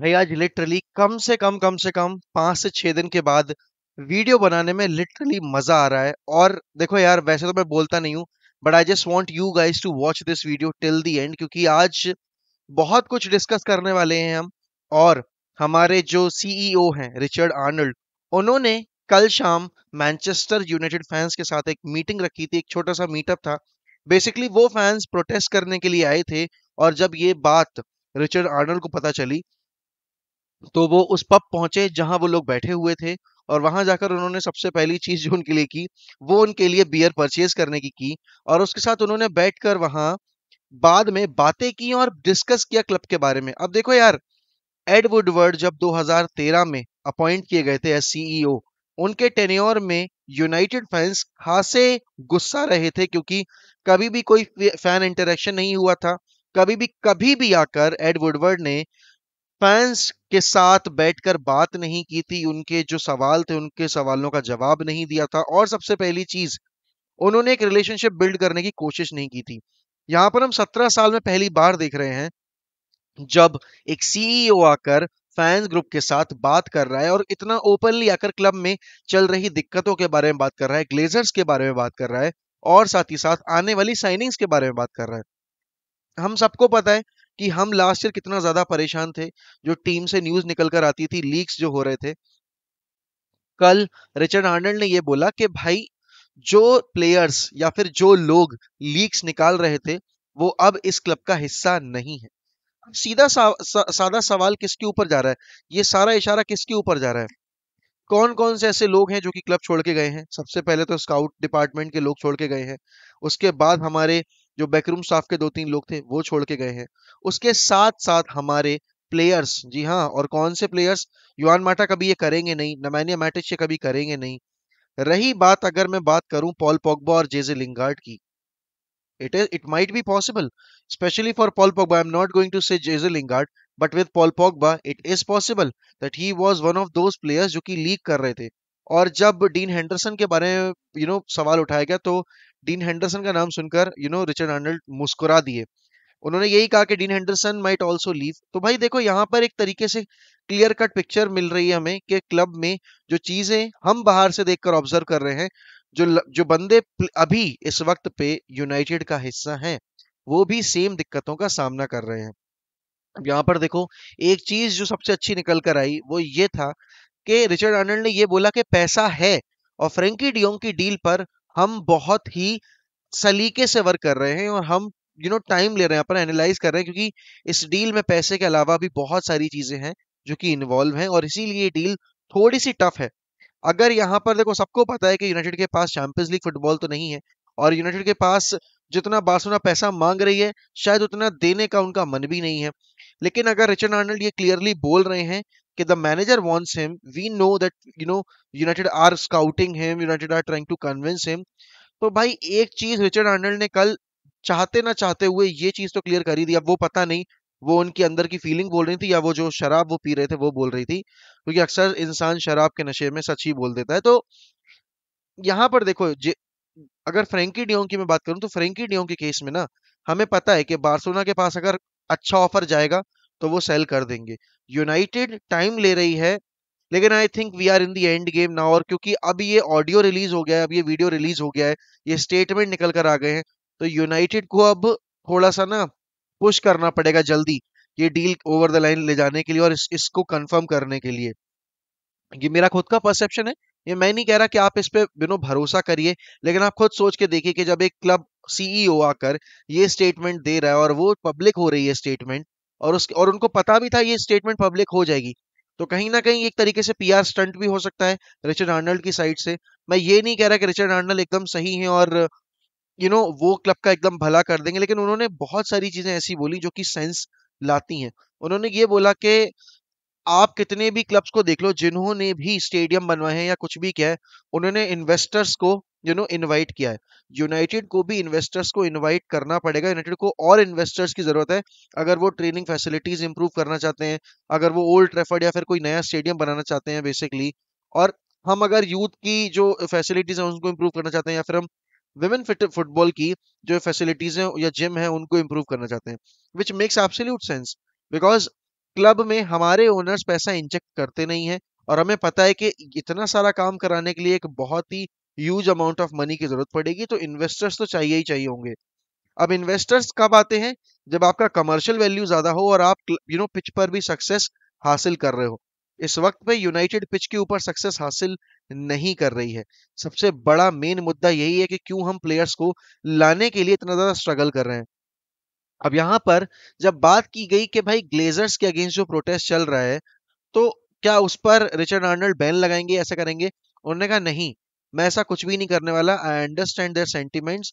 भाई आज लिटरली कम से कम कम से कम पांच से छह दिन के बाद वीडियो बनाने में लिटरली मज़ा आ रहा है और देखो यार वैसे तो मैं बोलता नहीं हूँ but I just want you guys to watch this video till the end क्योंकि आज बहुत कुछ डिस्कस करने वाले हैं हम और हमारे जो सीईओ e हैं रिचर्ड आर्नल्ड उन्होंने कल शाम मैनचेस्टर यूनाइटेड फैंस के साथ एक मीटिंग रखी थी एक छोटा सा मीटअप था बेसिकली वो फैंस प्रोटेस्ट करने के लिए आए थे और जब ये बात रिचर्ड आर्नल्ड को पता चली तो वो उस पब पहुंचे जहां वो लोग बैठे हुए थे और वहां जाकर उन्होंने सबसे पहली चीज जो उनके लिए की वो उनके लिए बियर परचेज करने की की और उसके साथ उन्होंने बैठकर वहां बाद में बातें की और डिस्कस किया क्लब के बारे में अब देखो यार एड वुडवर्ड जब 2013 में अपॉइंट किए गए थे एस सीईओ e उनके टेन्योर में यूनाइटेड फैंस खासे गुस्सा रहे थे क्योंकि कभी भी कोई फैन इंटरेक्शन नहीं हुआ था कभी भी कभी भी आकर एड वुडवर्ड ने फैंस के साथ बैठकर बात नहीं की थी उनके जो सवाल थे उनके सवालों का जवाब नहीं दिया था और सबसे पहली चीज उन्होंने एक रिलेशनशिप बिल्ड करने की कोशिश नहीं की थी यहाँ पर हम सत्रह साल में पहली बार देख रहे हैं जब एक सीईओ e आकर फैंस ग्रुप के साथ बात कर रहा है और इतना ओपनली आकर क्लब में चल रही दिक्कतों के बारे में बात कर रहा है ग्लेजर्स के बारे में बात कर रहा है और साथ ही साथ आने वाली साइनिंग्स के बारे में बात कर रहा है हम सबको पता है कि हम लास्ट ईयर कितना ज्यादा परेशान थे जो टीम से न्यूज निकल कर आती थी लीक्स जो हो रहे थे कल रिचर्ड आर्नल्ड ने यह बोला कि भाई जो प्लेयर्स या फिर जो लोग लीक्स निकाल रहे थे वो अब इस क्लब का हिस्सा नहीं है सीधा सा, सा, सादा सवाल किसके ऊपर जा रहा है ये सारा इशारा किसके ऊपर जा रहा है कौन कौन से ऐसे लोग हैं जो कि क्लब छोड़ के गए हैं सबसे पहले तो स्काउट डिपार्टमेंट के लोग छोड़ के गए हैं उसके बाद हमारे जो बैकरूम स्टाफ के दो तीन लोग थे वो छोड़ के गए हैं उसके साथ साथ हमारे प्लेयर्स जी हाँ और कौन से प्लेयर्स युवान माटा कभी ये करेंगे नहीं नमैनिया मैटिश ये कभी करेंगे नहीं रही बात अगर मैं बात करूं पॉल पॉग्बा और जेजे लिंगार्ड की it is it might be possible specially for Paul paul I am not going to say JJ Lingard but with Paul pogba it is possible that he was one of those players जो कि leak कर रहे थे और जब dean Henderson के बारे में यू नो सवाल उठाया गया तो डीन हैंडरसन का नाम सुनकर यू नो रिचर्ड आर्नल्ड मुस्कुरा दिए उन्होंने यही कहा कि Dean Henderson might also leave तो भाई देखो यहाँ पर एक तरीके से क्लियर कट पिक्चर मिल रही है हमें कि क्लब में जो चीजें हम बाहर से देखकर ऑब्जर्व कर रहे हैं जो जो बंदे अभी इस वक्त पे यूनाइटेड का हिस्सा हैं वो भी सेम दिक्कतों का सामना कर रहे हैं अब यहाँ पर देखो एक चीज जो सबसे अच्छी निकल कर आई वो ये था कि रिचर्ड आर्नल्ड ने ये बोला कि पैसा है और फ्रेंकी डियोंग की डील पर हम बहुत ही सलीके से वर्क कर रहे हैं और हम यू नो टाइम ले रहे हैं अपन एनालाइज कर रहे हैं क्योंकि इस डील में पैसे के अलावा भी बहुत सारी चीजें हैं जो कि इन्वॉल्व हैं और इसीलिए डील थोड़ी सी टफ है अगर यहाँ पर देखो सबको पता है कि यूनाइटेड के पास चैंपियंस लीग फुटबॉल तो नहीं है और यूनाइटेड के पास जितना बासुना पैसा मांग रही है शायद उतना देने का उनका मन भी नहीं है लेकिन अगर रिचर्ड आर्नल्ड ये क्लियरली बोल रहे हैं कि the manager wants him. We know that you know United are scouting him. United are trying to convince him. तो भाई एक चीज रिचर्ड आर्नल्ड ने कल चाहते ना चाहते हुए ये चीज तो क्लियर कर ही दी अब वो पता नहीं वो उनके अंदर की फीलिंग बोल रही थी या वो जो शराब वो पी रहे थे वो बोल रही थी क्योंकि अक्सर इंसान शराब के नशे में सच ही बोल देता है तो यहाँ पर देखो अगर फ्रेंकी डियोंग की मैं बात करूं तो फ्रेंकी डियोंग के केस में ना हमें पता है कि बार्सोना के पास अगर अच्छा ऑफर जाएगा तो वो सेल कर देंगे यूनाइटेड टाइम ले रही है लेकिन I think we are in the end game ना और क्योंकि अब ये ऑडियो रिलीज हो गया है अब ये वीडियो रिलीज हो गया है ये स्टेटमेंट निकल कर आ गए हैं तो यूनाइटेड को अब थोड़ा सा ना पुश करना पड़ेगा जल्दी ये डील ओवर द लाइन ले जाने के लिए और इस, इसको कंफर्म करने के लिए ये मेरा खुद का परसेप्शन है ये मैं नहीं कह रहा कि आप इस पे बिनो भरोसा करिए लेकिन आप खुद सोच के देखिए कि जब एक क्लब सीईओ आकर ये स्टेटमेंट दे रहा है और वो पब्लिक हो रही है स्टेटमेंट और उसके और उनको पता भी था ये स्टेटमेंट पब्लिक हो जाएगी तो कहीं ना कहीं एक तरीके से पीआर स्टंट भी हो सकता है रिचर्ड आर्नल्ड की साइड से मैं ये नहीं कह रहा कि रिचर्ड आर्नल्ड एकदम सही है और यू you नो know, वो क्लब का एकदम भला कर देंगे लेकिन उन्होंने बहुत सारी चीजें ऐसी बोली जो कि सेंस लाती हैं उन्होंने ये बोला कि आप कितने भी क्लब्स को देख लो जिन्होंने भी स्टेडियम बनवाए हैं या कुछ भी किया है उन्होंने इन्वेस्टर्स को यू नो इनवाइट किया है यूनाइटेड को भी इन्वेस्टर्स को इनवाइट करना पड़ेगा यूनाइटेड को और इन्वेस्टर्स की जरूरत है अगर वो ट्रेनिंग फैसिलिटीज इंप्रूव करना चाहते हैं अगर वो ओल्ड ट्रेफर्ड या फिर कोई नया स्टेडियम बनाना चाहते हैं बेसिकली और हम अगर यूथ की जो फैसिलिटीज है उनको इम्प्रूव करना चाहते हैं या फिर हम विमेन फिट फुटबॉल की जो फैसिलिटीज है या जिम है उनको इम्प्रूव करना चाहते हैं which makes absolute sense because club में हमारे ओनर्स पैसा इंजेक्ट करते नहीं है और हमें पता है कि इतना सारा काम कराने के लिए एक बहुत ही ह्यूज अमाउंट ऑफ मनी की जरूरत पड़ेगी तो इन्वेस्टर्स तो चाहिए ही चाहिए होंगे अब इन्वेस्टर्स कब आते हैं जब आपका कमर्शियल वैल्यू ज्यादा हो और आप यू नो पिच पर भी सक्सेस हासिल कर रहे हो इस वक्त पे यूनाइटेड पिच के ऊपर सक्सेस हासिल नहीं कर रही है सबसे बड़ा मेन मुद्दा यही है कि क्यों हम प्लेयर्स को लाने के लिए इतना ज्यादा स्ट्रगल कर रहे हैं अब यहाँ पर जब बात की गई कि भाई ग्लेजर्स के अगेंस्ट जो प्रोटेस्ट चल रहा है तो क्या उस पर रिचर्ड आर्नल्ड बैन लगाएंगे ऐसा करेंगे उन्होंने कहा नहीं मैं ऐसा कुछ भी नहीं करने वाला आई अंडरस्टैंड देयर सेंटिमेंट्स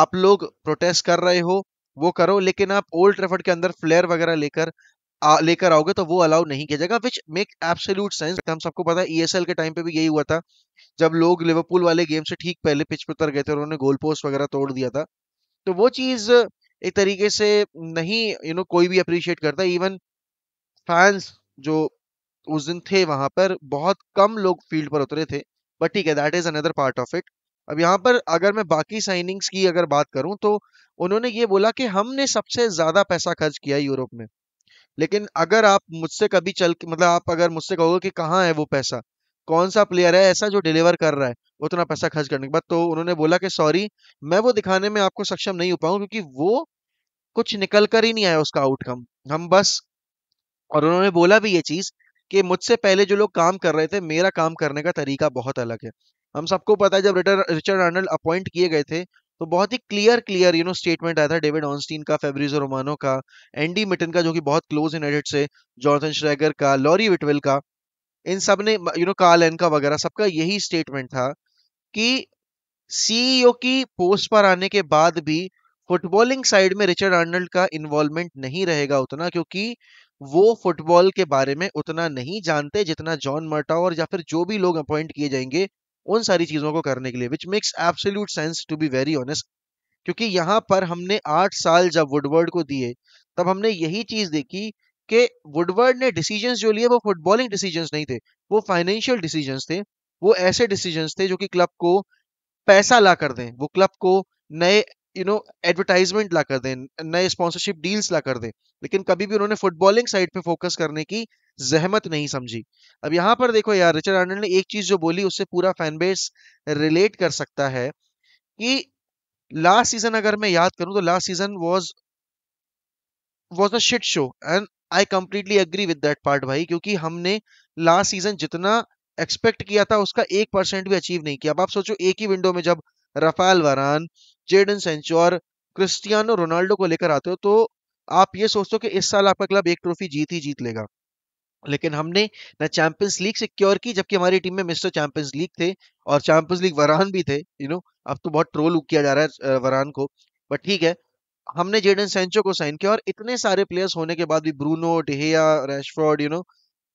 आप लोग प्रोटेस्ट कर रहे हो वो करो लेकिन आप ओल्ड ट्रेफर्ड के अंदर फ्लेयर वगैरह लेकर लेकर आओगे तो वो अलाउ नहीं किया जाएगा विच मेक एब्सोल्यूट सेंस हम सबको पता है ईएसएल e के टाइम पे भी यही हुआ था जब लोग लिवरपूल वाले गेम से ठीक पहले पिच पर उतर गए थे उन्होंने गोल पोस्ट वगैरह तोड़ दिया था तो वो चीज एक तरीके से नहीं यू you नो know, कोई भी अप्रिशिएट करता इवन फैंस जो उस दिन थे वहां पर बहुत कम लोग फील्ड पर उतरे थे बट ठीक है that is another part of it अब यहाँ पर अगर मैं बाकी साइनिंग्स की अगर बात करूं तो उन्होंने ये बोला कि हमने सबसे ज्यादा पैसा खर्च किया यूरोप में लेकिन अगर आप मुझसे कभी चल मतलब आप अगर मुझसे कहोगे कि कहाँ है वो पैसा कौन सा प्लेयर है ऐसा जो डिलीवर कर रहा है उतना पैसा खर्च करने के बाद तो उन्होंने बोला कि सॉरी मैं वो दिखाने में आपको सक्षम नहीं हो पाऊँ क्योंकि वो कुछ निकल कर ही नहीं आया उसका आउटकम हम बस और उन्होंने बोला भी ये चीज कि मुझसे पहले जो लोग काम कर रहे थे मेरा काम करने का तरीका बहुत अलग है हम सबको पता है जब रिचर्ड आर्नल्ड अपॉइंट किए गए थे तो बहुत ही clear clear you know statement आया था डेविड ऑनस्टीन का फेब्रिजो रोमानो का एंडी मिटन का जो कि बहुत क्लोज इन एडिट से जॉनसन श्रेगर का लॉरी विटवेल का इन सब ने यू नो कार्ल एन का वगैरह सबका यही स्टेटमेंट था कि सीईओ e की पोस्ट पर आने के बाद भी फुटबॉलिंग साइड में रिचर्ड आर्नल्ड का इन्वॉल्वमेंट नहीं रहेगा उतना क्योंकि वो फुटबॉल के बारे में उतना नहीं जानते जितना जॉन मर्टा और या फिर जो भी लोग अपॉइंट किए जाएंगे उन सारी चीज़ों को करने के लिए which makes absolute sense to be very honest क्योंकि यहाँ पर हमने आठ साल जब वुडवर्ड को दिए तब हमने यही चीज़ देखी कि वुडवर्ड ने डिसीजंस जो लिए वो फुटबॉलिंग डिसीजंस नहीं थे वो फाइनेंशियल डिसीजंस थे वो ऐसे डिसीजंस थे जो कि क्लब को पैसा ला कर दें वो क्लब को नए यू नो एडवर्टाइजमेंट ला कर दें नए स्पॉन्सरशिप डील्स ला कर दें लेकिन कभी भी उन्होंने फुटबॉलिंग साइड पे फोकस करने की जहमत नहीं समझी अब यहाँ पर देखो यार रिचर्ड आर्नल्ड ने एक चीज जो बोली उससे पूरा फैन बेस रिलेट कर सकता है कि लास्ट सीजन अगर मैं याद करूं तो last season was was a shit show and I completely agree with that part भाई क्योंकि हमने लास्ट सीजन जितना एक्सपेक्ट किया था उसका एक परसेंट भी अचीव नहीं किया अब आप सोचो एक ही विंडो में जब रफाल वरान जेडन सेंचो और क्रिस्टियानो रोनाल्डो को लेकर आते हो तो आप ये सोचते हो कि इस साल आपका क्लब एक ट्रॉफी जीत ही जीत लेगा लेकिन हमने ना चैंपियंस लीग सिक्योर की जबकि हमारी टीम में मिस्टर चैंपियंस लीग थे और चैंपियंस लीग वरान भी थे यू नो अब तो बहुत ट्रोल किया जा रहा है वरान को बट ठीक है हमने जेडन सेंचो को साइन किया और इतने सारे प्लेयर्स होने के बाद भी Bruno de Gea Rashford you know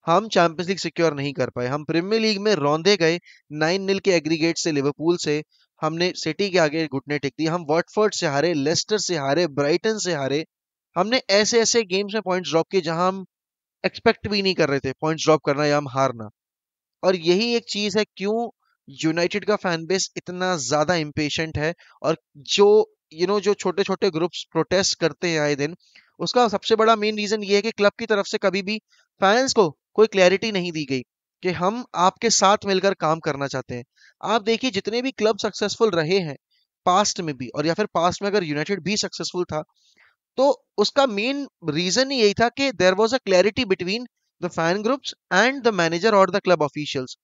हम चैंपियंस लीग सिक्योर नहीं कर पाए हम प्रीमियर लीग में रौंदे गए नाइन नील के एग्रीगेट से लिवरपूल से हमने सिटी के आगे घुटने टेक दिए हम वर्टफर्ड से हारे लेस्टर से हारे ब्राइटन से हारे हमने ऐसे ऐसे गेम्स में पॉइंट्स ड्रॉप किए जहां हम एक्सपेक्ट भी नहीं कर रहे थे पॉइंट्स ड्रॉप करना या हम हारना और यही एक चीज है क्यों यूनाइटेड का फैन बेस इतना ज्यादा इम्पेशेंट है और जो यू you नो know, जो छोटे छोटे ग्रुप्स प्रोटेस्ट करते हैं आए दिन उसका सबसे बड़ा मेन रीजन ये है कि क्लब की तरफ से कभी भी फैंस को कोई क्लैरिटी नहीं दी गई कि हम आपके साथ मिलकर काम करना चाहते हैं आप देखिए जितने भी क्लब सक्सेसफुल रहे हैं पास्ट में भी और या फिर पास्ट में अगर यूनाइटेड भी सक्सेसफुल था तो उसका मेन रीजन यही था कि there was a clarity between the fan groups and the manager और द क्लब ऑफिशियल्स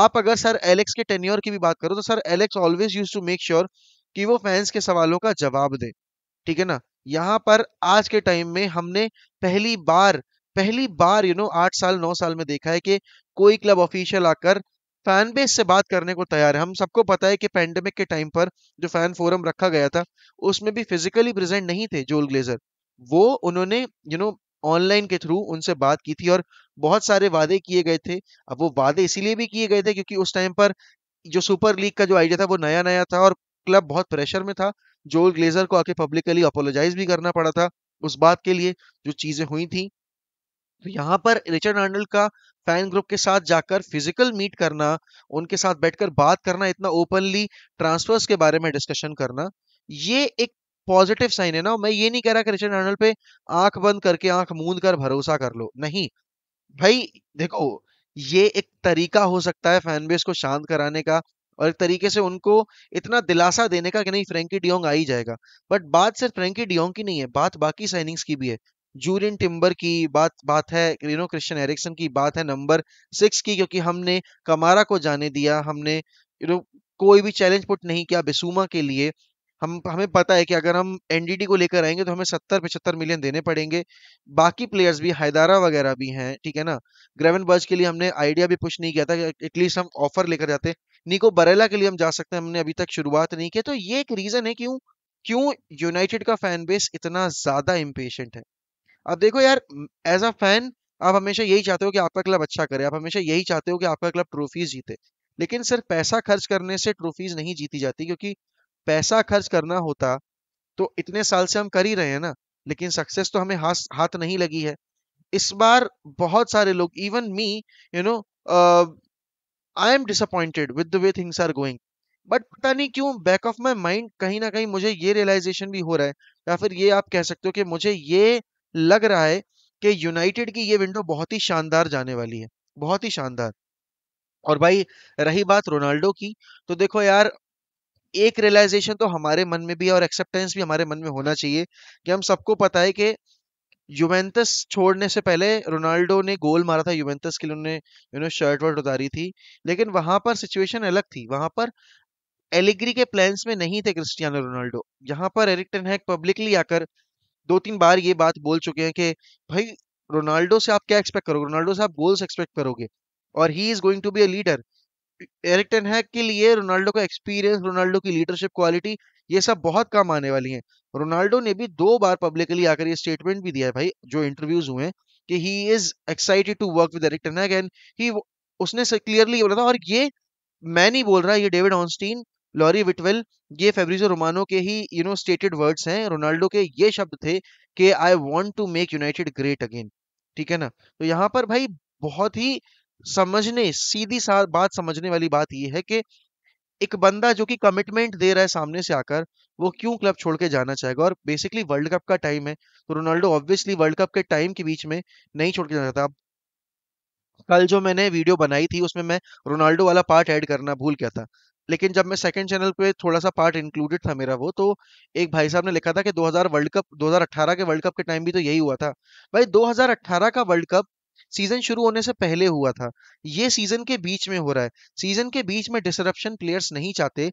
आप अगर सर एलेक्स के टेन्योर की भी बात करो तो sir Alex always use to make sure कि वो फैंस के सवालों का जवाब दे ठीक है ना यहाँ पर आज के टाइम में हमने पहली बार पहली बार यू नो आठ साल नौ साल में देखा है कि कोई क्लब ऑफिशियल आकर फैन बेस से बात करने को तैयार है हम सबको पता है कि पेंडेमिक के टाइम पर जो फैन फोरम रखा गया था उसमें भी फिजिकली प्रेजेंट नहीं थे जोल ग्लेजर वो उन्होंने यू नो ऑनलाइन के थ्रू उनसे बात की थी और बहुत सारे वादे किए गए थे अब वो वादे इसीलिए भी किए गए थे क्योंकि उस टाइम पर जो सुपर लीग का जो आइडिया था वो नया नया था और क्लब बहुत प्रेशर में था जोल ग्लेजर को आके पब्लिकली अपोलोजाइज भी करना पड़ा था उस बात के लिए जो चीजें हुई थी तो यहाँ पर रिचर्ड आर्नल्ड का फैन ग्रुप के साथ जाकर फिजिकल मीट करना उनके साथ बैठकर बात करना इतना ओपनली ट्रांसफर्स के बारे में डिस्कशन करना ये एक पॉजिटिव साइन है ना मैं ये नहीं कह रहा कि रिचर्ड आर्नल्ड पे आंख बंद करके आंख मूंद कर भरोसा कर लो नहीं भाई देखो ये एक तरीका हो सकता है फैन बेस को शांत कराने का और एक तरीके से उनको इतना दिलासा देने का कि नहीं फ्रेंकी डियोंग आ ही जाएगा बट बात सिर्फ फ्रेंकी डियोंग की नहीं है बात बाकी साइनिंग्स की भी है जूरिन टिम्बर की बात बात है रिनो क्रिश्चियन एरिक्सन की बात है नंबर सिक्स की क्योंकि हमने कमारा को जाने दिया हमने यू नो कोई भी चैलेंज पुट नहीं किया बेसुमा के लिए हम हमें पता है कि अगर हम एनडीडी को लेकर आएंगे तो हमें सत्तर पचहत्तर मिलियन देने पड़ेंगे बाकी प्लेयर्स भी हैदारा वगैरह भी हैं ठीक है ना ग्रेवन बर्ज के लिए हमने आइडिया भी पुश नहीं किया था एटलीस्ट हम ऑफर लेकर जाते निको बरेला के लिए हम जा सकते हैं हमने अभी तक शुरुआत नहीं की तो ये एक रीजन है क्यों क्यों यूनाइटेड का फैन बेस इतना ज्यादा इम्पेशेंट है अब देखो यार एज अ फैन आप हमेशा यही चाहते हो कि आपका क्लब अच्छा करे आप हमेशा यही चाहते हो कि आपका क्लब ट्रॉफीज जीते लेकिन सिर्फ पैसा खर्च करने से ट्रॉफीज नहीं जीती जाती क्योंकि पैसा खर्च करना होता तो इतने साल से हम कर ही रहे हैं ना लेकिन सक्सेस तो हमें हाथ हाथ नहीं लगी है इस बार बहुत सारे लोग even me you know I am disappointed with the way things are going but पता नहीं क्यों बैक ऑफ माई माइंड कहीं ना कहीं मुझे ये रियलाइजेशन भी हो रहा है या फिर ये आप कह सकते हो कि मुझे ये लग रहा है कि यूनाइटेड की ये विंडो बहुत ही शानदार जाने वाली है बहुत ही शानदार और भाई रही बात रोनाल्डो की तो देखो यार एक रियलाइजेशन तो हमारे मन में भी और एक्सेप्टेंस भी हमारे मन में होना चाहिए कि हम सबको पता है कि युवेंतस छोड़ने से पहले रोनाल्डो ने गोल मारा था युवेंतस के लिए उन्होंने यू नो शर्ट वर्ट उतारी थी लेकिन वहां पर सिचुएशन अलग थी वहां पर एलिग्री के प्लान्स में नहीं थे क्रिस्टियानो रोनाल्डो यहाँ पर एरिक टेनहैक पब्लिकली आकर दो तीन बार ये बात बोल चुके हैं कि भाई रोनाल्डो से आप क्या एक्सपेक्ट करोगे रोनाल्डो से आप गोल्स एक्सपेक्ट करोगे और he is going to be a leader Erik ten Hag के लिए रोनाल्डो का एक्सपीरियंस रोनाल्डो की लीडरशिप क्वालिटी ये सब बहुत काम आने वाली है रोनाल्डो ने भी दो बार पब्लिकली आकर ये स्टेटमेंट भी दिया है भाई जो इंटरव्यूज हुए कि he is excited to work with Erik ten Hag and he उसने क्लियरली बोला था और ये मैं नहीं बोल रहा ये डेविड ऑनस्टीन लॉरी विटवेल ये फेब्रिजो रोमानो के ही यू नो स्टेटेड वर्ड्स हैं रोनाल्डो के ये शब्द थे कि I want to make United great again ठीक है ना तो यहाँ पर भाई बहुत ही समझने सीधी सा बात समझने वाली बात ये है कि एक बंदा जो कि कमिटमेंट दे रहा है सामने से आकर वो क्यों क्लब छोड़ के जाना चाहेगा और बेसिकली वर्ल्ड कप का टाइम है तो रोनाल्डो ऑब्वियसली वर्ल्ड कप के टाइम के बीच में नहीं छोड़ के जाना चाहता कल जो मैंने वीडियो बनाई थी उसमें मैं रोनाल्डो वाला पार्ट ऐड करना भूल गया था लेकिन जब मैं सेकंड चैनल पे थोड़ा सा पार्ट इंक्लूडेड था मेरा वो तो एक भाई साहब ने लिखा था कि 2000 वर्ल्ड कप 2018 के वर्ल्ड कप के टाइम भी तो यही हुआ था भाई 2018 का वर्ल्ड कप सीजन शुरू होने से पहले हुआ था ये सीजन के बीच में हो रहा है सीजन के बीच में डिसरप्शन प्लेयर्स नहीं चाहते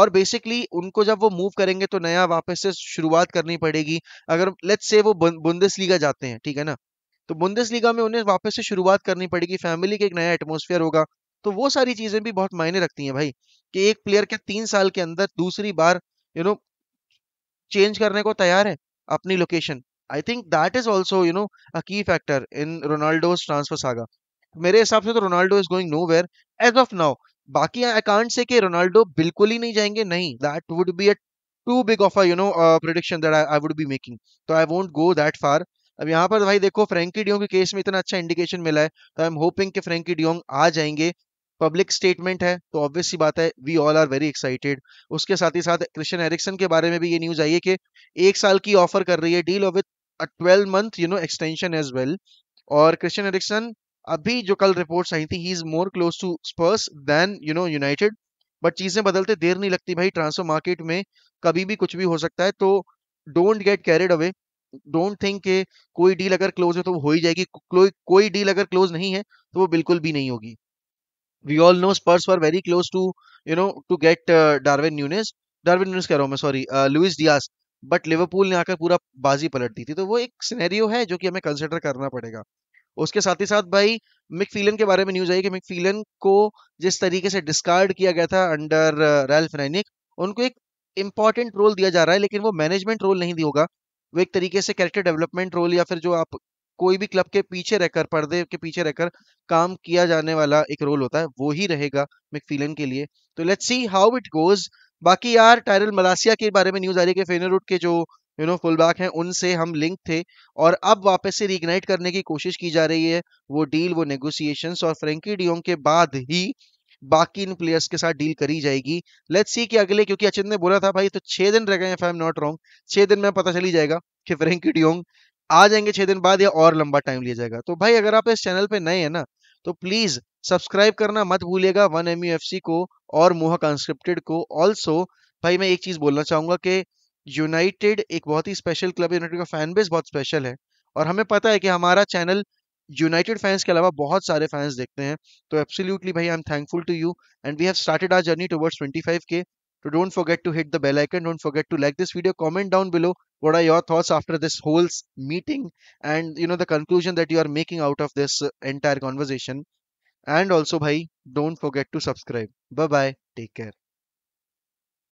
और बेसिकली उनको जब वो मूव करेंगे तो नया वापस से शुरुआत करनी पड़ेगी अगर लेट्स से वो बुंदेस लीगा जाते हैं ठीक है ना तो बुंदेस लीगा में उन्हें वापस से शुरुआत करनी पड़ेगी फैमिली का एक नया एटमोसफियर होगा तो वो सारी चीजें भी बहुत मायने रखती हैं भाई कि एक प्लेयर क्या तीन साल के अंदर दूसरी बार यू नो चेंज करने को तैयार है अपनी location I think that is also you know a key factor in Ronaldo's transfer saga मेरे हिसाब से तो Ronaldo is going nowhere as of now बाकी आई कांट से कि रोनाल्डो बिल्कुल ही नहीं जाएंगे नहीं that would be a too big of a you know prediction that I would be making तो I won't go that far अब यहाँ पर भाई देखो फ्रेंकी डियोंग के केस में इतना अच्छा इंडिकेशन मिला है तो आई एम होपिंग कि फ्रेंकी डियोंग आ जाएंगे पब्लिक स्टेटमेंट है तो ऑब्वियस सी बात है we all are very excited उसके साथ ही साथ क्रिश्चियन एरिक्सन के बारे में भी ये न्यूज आई है कि एक साल की ऑफर कर रही है deal a twelve month you know extension as well और क्रिश्चियन एरिक्सन अभी जो कल रिपोर्ट्स आई थी he is more close to Spurs than you know United but चीजें बदलते देर नहीं लगती भाई ट्रांसफर मार्केट में कभी भी कुछ भी हो सकता है तो don't get carried away don't think के कोई डील अगर क्लोज है तो वो हो ही जाएगी कोई कोई डील अगर क्लोज नहीं है तो वो बिल्कुल भी नहीं होगी we all know Spurs were very close to you know to get uh, Darwin Nunes Darwin Nunes कह रहा हूँ मैं sorry Luis Diaz but Liverpool ने आकर पूरा बाजी पलट दी थी तो वो एक सिनेरियो है जो कि हमें कंसिडर करना पड़ेगा उसके साथ ही साथ भाई मिक फीलन के बारे में न्यूज आई कि मिक फीलन को जिस तरीके से डिस्कार्ड किया गया था अंडर रैल रेनिक उनको एक इंपॉर्टेंट रोल दिया जा रहा है लेकिन वो मैनेजमेंट रोल नहीं होगा वो एक तरीके से कैरेक्टर डेवलपमेंट रोल या फिर जो आप कोई भी क्लब के पीछे रहकर पर्दे के पीछे रहकर काम किया जाने वाला एक रोल होता है वो ही रहेगा मिकफीलन के लिए तो let's see how it goes बाकी यार टायरल मलासिया के बारे में न्यूज आ रही है कि फेनरूट के जो यू नो फुल बैक हैं उनसे हम लिंक थे और अब वापस से रिग्नाइट करने की कोशिश की जा रही है वो डील वो नेगोसिएशन और फ्रेंकी डियोंग के बाद ही बाकी इन प्लेयर्स के साथ डील करी जाएगी लेट्स सी कि अगले क्योंकि अचिन ने बोला था भाई तो छह दिन रह गए हैं आई एम नॉट रॉन्ग छह दिन में पता चली जाएगा कि फ्रेंकी डियोंग आ जाएंगे छह दिन बाद या और लंबा टाइम लिया जाएगा तो भाई अगर आप इस चैनल पे नए हैं ना तो प्लीज सब्सक्राइब करना मत भूलिएगा वन एम को और मोहा कॉन्स्क्रिप्टेड को ऑल्सो भाई मैं एक चीज बोलना चाहूंगा कि यूनाइटेड एक बहुत ही स्पेशल क्लब यूनाइटेड का फैन बेस बहुत स्पेशल है और हमें पता है कि हमारा चैनल यूनाइटेड फैंस के अलावा बहुत सारे फैंस देखते हैं तो एब्सोल्युटली भाई I am thankful to you and we have started our journey towards 25 के तो don't forget to hit the bell icon don't forget to like this video comment down below what are your thoughts after this whole meeting and you know the conclusion that you are making out of this uh, entire conversation and also bhai don't forget to subscribe bye bye take care